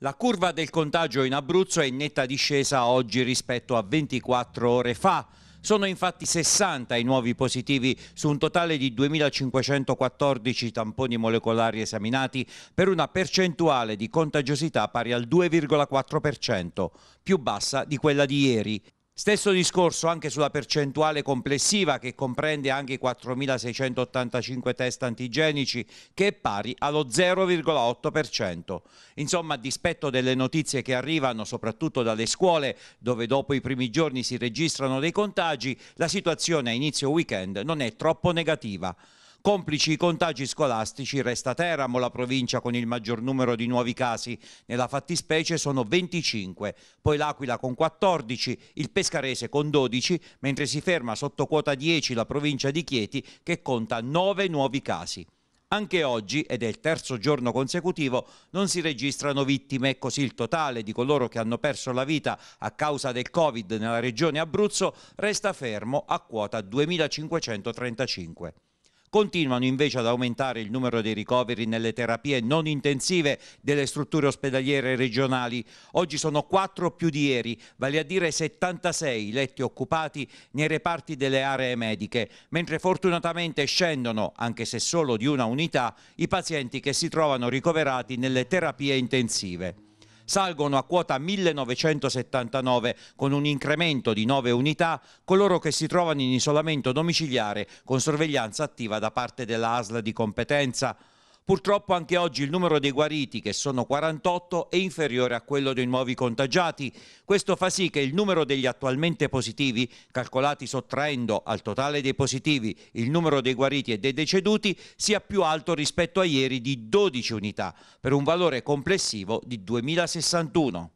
La curva del contagio in Abruzzo è in netta discesa oggi rispetto a 24 ore fa. Sono infatti 60 i nuovi positivi su un totale di 2.514 tamponi molecolari esaminati per una percentuale di contagiosità pari al 2,4%, più bassa di quella di ieri. Stesso discorso anche sulla percentuale complessiva che comprende anche i 4.685 test antigenici che è pari allo 0,8%. Insomma, a dispetto delle notizie che arrivano soprattutto dalle scuole dove dopo i primi giorni si registrano dei contagi, la situazione a inizio weekend non è troppo negativa. Complici i contagi scolastici resta Teramo, la provincia con il maggior numero di nuovi casi, nella fattispecie sono 25, poi l'Aquila con 14, il Pescarese con 12, mentre si ferma sotto quota 10 la provincia di Chieti che conta 9 nuovi casi. Anche oggi, ed è il terzo giorno consecutivo, non si registrano vittime, così ecco il totale di coloro che hanno perso la vita a causa del Covid nella regione Abruzzo resta fermo a quota 2535. Continuano invece ad aumentare il numero dei ricoveri nelle terapie non intensive delle strutture ospedaliere regionali. Oggi sono 4 più di ieri, vale a dire 76 i letti occupati nei reparti delle aree mediche, mentre fortunatamente scendono, anche se solo di una unità, i pazienti che si trovano ricoverati nelle terapie intensive salgono a quota 1979 con un incremento di 9 unità coloro che si trovano in isolamento domiciliare con sorveglianza attiva da parte della ASL di competenza. Purtroppo anche oggi il numero dei guariti, che sono 48, è inferiore a quello dei nuovi contagiati. Questo fa sì che il numero degli attualmente positivi, calcolati sottraendo al totale dei positivi il numero dei guariti e dei deceduti, sia più alto rispetto a ieri di 12 unità, per un valore complessivo di 2061.